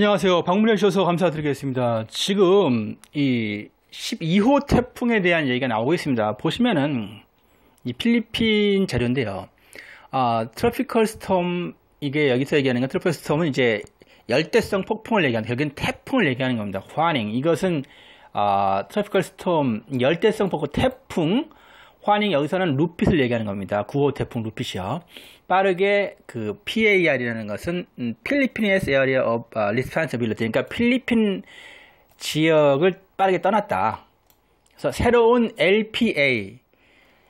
안녕하세요. 방문해 주셔서 감사드리겠습니다. 지금 이 12호 태풍에 대한 얘기가 나오고 있습니다. 보시면은 이 필리핀 자료인데요. 아, 트로피컬 스톰 이게 여기서 얘기하는 건 트로피컬 스톰은 이제 열대성 폭풍을 얘기하는 결국엔 태풍을 얘기하는 겁니다. 화닝 이것은 아, 트로피컬 스톰 열대성 폭풍 태풍 환인 여기서는 루핏을 얘기하는 겁니다. 9호 태풍 루핏이요. 빠르게 그 PAR이라는 것은 음, 필리핀에서 a r 리 a of r e s p o n 그러니까 필리핀 지역을 빠르게 떠났다. 그래서 새로운 LPA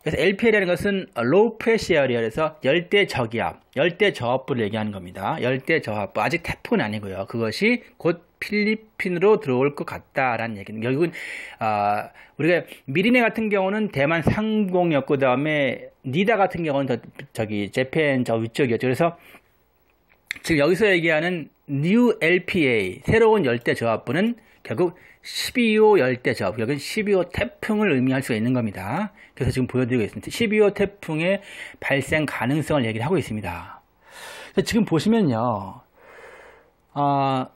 그래서 LPL이라는 것은 low pressure area에서 열대 저기압, 열대 저압부를 얘기하는 겁니다. 열대 저압부 아직 태풍은 아니고요. 그것이 곧 필리핀으로 들어올 것 같다라는 얘기는 결국은 아, 우리가 미리네 같은 경우는 대만 상공이었고 그다음에니다 같은 경우는 더, 저기 재팬 저 위쪽이었죠. 그래서 지금 여기서 얘기하는 New LPA 새로운 열대 저압부는 결국 12호 열대저, 여기는 12호 태풍을 의미할 수가 있는 겁니다. 그래서 지금 보여드리고 있습니다. 12호 태풍의 발생 가능성을 얘기를 하고 있습니다. 지금 보시면요. 아,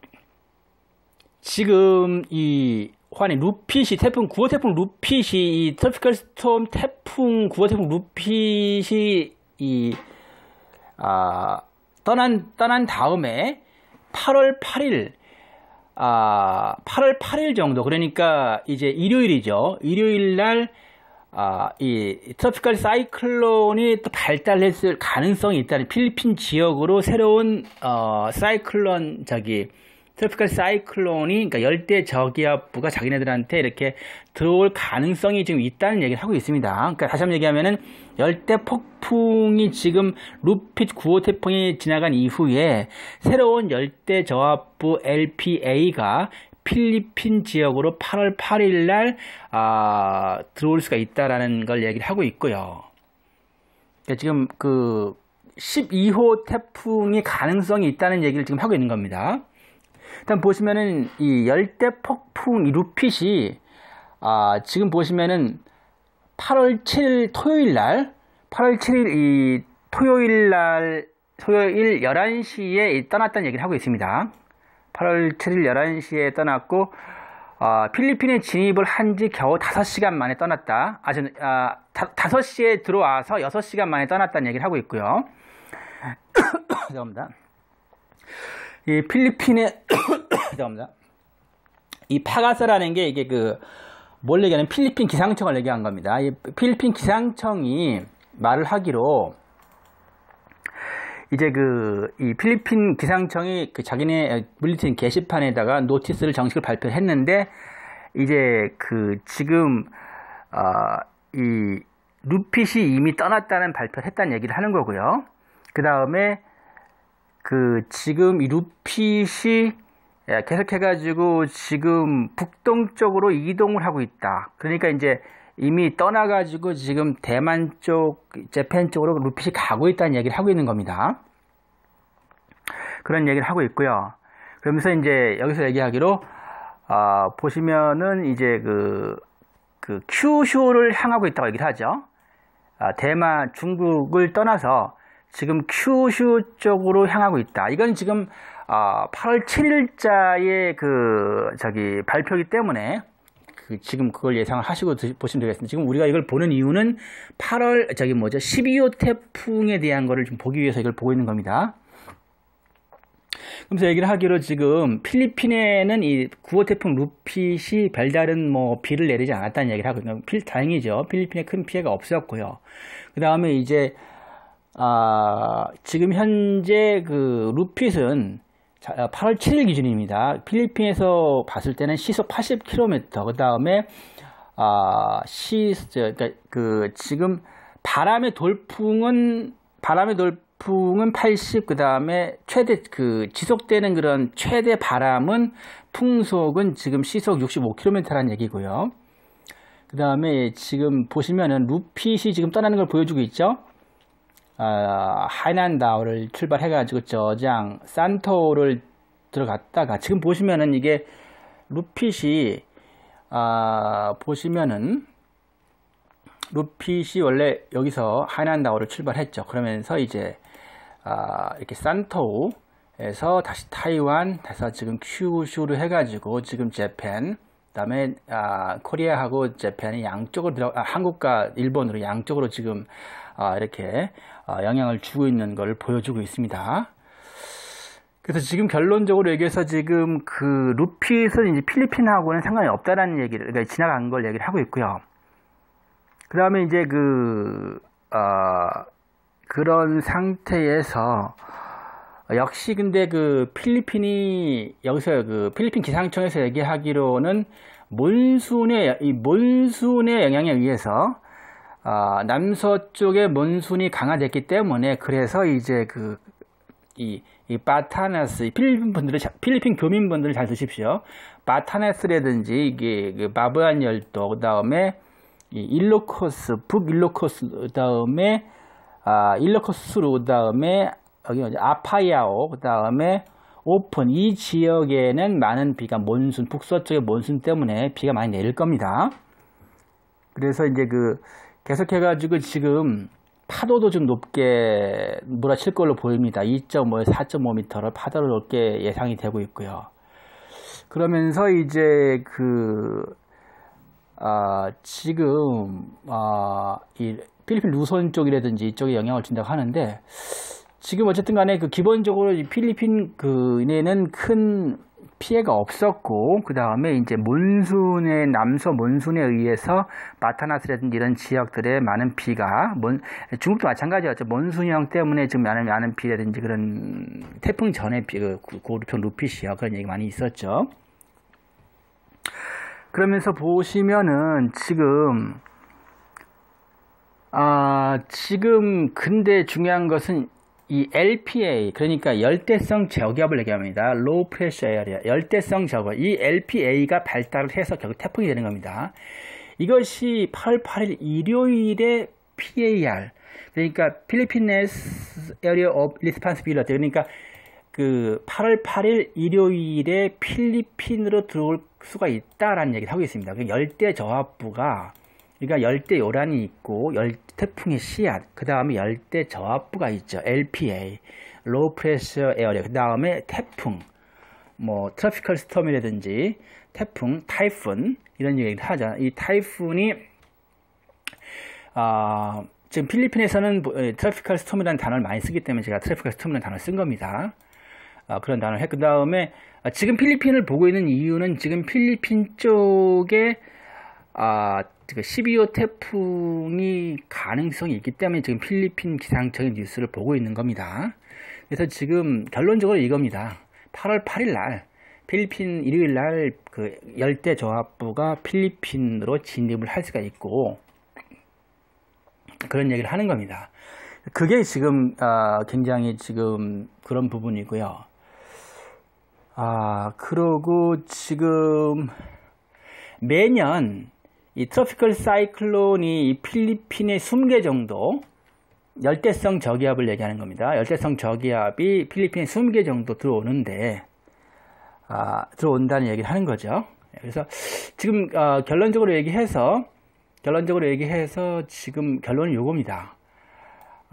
지금 이환이 루핏이 태풍 9호 태풍 루핏이 이 트로피컬 스톰 태풍 9호 태풍 루핏이 이 아, 떠난 떠난 다음에 8월 8일 아, 8월 8일 정도 그러니까 이제 일요일이죠. 일요일 날 아, 이 트로피칼 사이클론이 또 발달했을 가능성이 있다는 필리핀 지역으로 새로운 어, 사이클론 저기 트로피컬 사이클론이 그러니까 열대 저기압부가 자기네들한테 이렇게 들어올 가능성이 지금 있다는 얘기를 하고 있습니다. 그러니까 다시 한번 얘기하면은 열대 폭풍이 지금 루핏 9호 태풍이 지나간 이후에 새로운 열대 저압부 LPA가 필리핀 지역으로 8월 8일 날 아, 들어올 수가 있다라는 걸 얘기를 하고 있고요. 그러니까 지금 그 12호 태풍이 가능성이 있다는 얘기를 지금 하고 있는 겁니다. 일단 보시면은 이 열대 폭풍 루핏이 아, 지금 보시면은 8월 7일 토요일 날 8월 7일 이 토요일 날 토요일 11시에 떠났다는 얘기를 하고 있습니다. 8월 7일 11시에 떠났고 어, 필리핀에 진입을 한 지 겨우 5시간 만에 떠났다. 아, 전, 아, 다, 5시에 들어와서 6시간 만에 떠났다는 얘기를 하고 있고요. 죄송합니다. 이 필리핀의 죄송합니다. 이 파가스라는 게 이게 그 뭘 얘기하는 필리핀 기상청을 얘기한 겁니다. 이 필리핀 기상청이 말을 하기로 이제 그 이 필리핀 기상청이 그 자기네 물리틴 게시판에다가 노티스를 정식으로 발표했는데 이제 그 지금 아이 루핏이 이미 떠났다는 발표를 했다는 얘기를 하는 거고요. 그 다음에 그 지금 루핏이 예, 계속해가지고 지금 북동쪽으로 이동을 하고 있다. 그러니까 이제 이미 떠나가지고 지금 대만 쪽, 재팬 쪽으로 루핏이 가고 있다는 얘기를 하고 있는 겁니다. 그런 얘기를 하고 있고요. 그러면서 이제 여기서 얘기하기로 어, 보시면은 이제 그, 그 큐쇼를 향하고 있다고 얘기를 하죠. 아, 대만 중국을 떠나서 지금 큐슈 쪽으로 향하고 있다. 이건 지금 어, 아, 8월 7일자의 그 저기 발표이기 때문에 그 지금 그걸 예상을 하시고 드, 보시면 되겠습니다. 지금 우리가 이걸 보는 이유는 8월 저기 뭐죠? 12호 태풍에 대한 거를 좀 보기 위해서 이걸 보고 있는 겁니다. 그래서 얘기를 하기로 지금 필리핀에는 이 9호 태풍 루핏이 별다른 뭐 비를 내리지 않았다는 얘기를 하거든요. 필, 다행이죠. 필리핀에 큰 피해가 없었고요. 그 다음에 이제 아, 지금 현재 그 루핏은 8월 7일 기준입니다. 필리핀에서 봤을 때는 시속 80km, 그 다음에, 아, 시, 그 그, 지금 바람의 돌풍은, 바람의 돌풍은 80, 그 다음에 최대, 그, 지속되는 그런 최대 바람은 풍속은 지금 시속 65km라는 얘기고요. 그 다음에 지금 보시면은 루핏이 지금 떠나는 걸 보여주고 있죠. 어, 하이난다오를 출발해가지고 저장 산토를 들어갔다가 지금 보시면은 이게 루핏이 어, 아, 보시면은 루핏이 원래 여기서 하이난다오를 출발했죠. 그러면서 이제 어, 이렇게 산토에서 다시 타이완, 다시 지금 큐슈를 해가지고 지금 재팬, 그다음에 아, 코리아하고 재팬이 양쪽으로 들어 아, 한국과 일본으로 양쪽으로 지금 아, 이렇게 아, 영향을 주고 있는 걸 보여주고 있습니다. 그래서 지금 결론적으로 얘기해서 지금 그 루핏은 이제 필리핀하고는 상관이 없다라는 얘기를 그러니까 지나간 걸 얘기를 하고 있고요. 그 다음에 이제 그 어, 그런 상태에서 역시 근데 그 필리핀이 여기서 그 필리핀 기상청에서 얘기하기로는 몬순의 이 몬순의 영향에 의해서 아, 남서쪽에 m 순이 강화됐기 때문에 그래서 이제 그 이 이 바타나스 필리핀 분들을 필리핀 교민분들을 잘 드십시오. 바타나스라든지 이게 그 바브안 열도 그다음에 이 일로코스 북일로코스 그다음에 아 일로코스로 그다음에 여기 아파야오 그다음에 오픈 이 지역에는 많은 비가 몬순 북서쪽의 몬순 때문에 비가 많이 내릴 겁니다. 그래서 이제 그 계속해가지고 지금 파도도 좀 높게 몰아칠 걸로 보입니다. 2.5에서 4.5m를 파도를 높게 예상이 되고 있고요. 그러면서 이제 그, 아, 지금, 아, 이 필리핀 루손 쪽이라든지 이쪽에 영향을 준다고 하는데, 지금 어쨌든 간에 그 기본적으로 필리핀 그내에는큰 피해가 없었고 그 다음에 이제 몬순의 남서 몬순에 의해서 마타나스라든지 이런 지역들의 많은 비가 몬, 중국도 마찬가지였죠 몬순형 때문에 지금 많은 많은 비라든지 그런 태풍 전에 비, 그 고르표 루피시아 그런 얘기 많이 있었죠. 그러면서 보시면은 지금 아 지금 근데 중요한 것은 이 LPA 그러니까 열대성 저기압을 얘기합니다. Low Pressure Area 열대성 저기압 이 LPA가 발달을 해서 결국 태풍이 되는 겁니다. 이것이 8월 8일 일요일에 PAR 그러니까 필리핀네스 에리어 오브 리스판스빌러 그러니까 그 8월 8일 일요일에 필리핀으로 들어올 수가 있다라는 얘기를 하고 있습니다. 그 열대 저압부가 그러니까 열대 요란이 있고 열 태풍의 씨앗, 그 다음에 열대 저압부가 있죠. LPA, Low Pressure Area, 그 다음에 태풍, 뭐 트로피컬 스톰이라든지 태풍, 타이푼 이런 얘기를 하죠. 이 타이푼이 아, 지금 필리핀에서는 트로피컬 뭐, 스톰이라는 예, 단어를 많이 쓰기 때문에 제가 트로피컬 스톰이라는 단어를 쓴 겁니다. 아, 그런 단어를 했고 그 다음에 아, 지금 필리핀을 보고 있는 이유는 지금 필리핀 쪽에 아, 지 그러니까 12호 태풍이 가능성이 있기 때문에 지금 필리핀 기상청의 뉴스를 보고 있는 겁니다. 그래서 지금 결론적으로 이겁니다. 8월 8일 날 필리핀 일요일 날그 열대 저압부가 필리핀으로 진입을 할 수가 있고 그런 얘기를 하는 겁니다. 그게 지금 아, 굉장히 지금 그런 부분이고요. 아 그러고 지금 매년 이 트로피컬 사이클론이 이 필리핀의 20개 정도 열대성 저기압을 얘기하는 겁니다. 열대성 저기압이 필리핀에 20개 정도 들어오는데 아, 들어온다는 얘기를 하는 거죠. 예, 그래서 지금 어, 결론적으로 얘기해서 결론적으로 얘기해서 지금 결론은 요겁니다.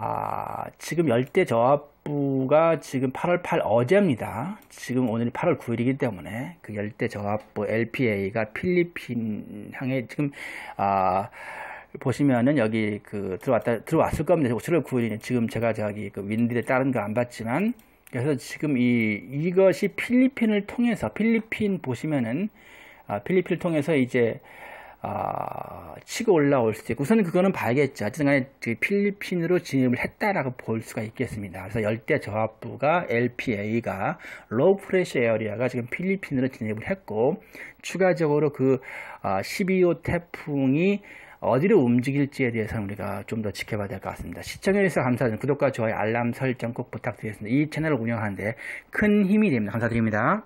아, 지금 열대 저압부가 지금 8월 8 어제입니다. 지금 오늘이 8월 9일이기 때문에 그 열대 저압부 LPA가 필리핀 향해 지금 아, 보시면은 여기 그 들어왔다 들어왔을 겁니다. 7월 9일이 지금 제가 저기 그윈드에 따른 거 안 봤지만 그래서 지금 이 이것이 필리핀을 통해서 필리핀 보시면은 아, 필리핀을 통해서 이제 어, 치고 올라올 수 있고 우선 그거는 봐야겠죠. 어쨌든 에 필리핀으로 진입을 했다라고 볼 수가 있겠습니다. 그래서 열대 저압부가 LPA가 로우 프레시 에어리아가 지금 필리핀으로 진입을 했고 추가적으로 그 어, 아, 12호 태풍이 어디로 움직일지에 대해서는 우리가 좀 더 지켜봐야 될 것 같습니다. 시청해주셔서 감사드립니다. 구독과 좋아요, 알람 설정 꼭 부탁드리겠습니다. 이 채널을 운영하는데 큰 힘이 됩니다. 감사드립니다.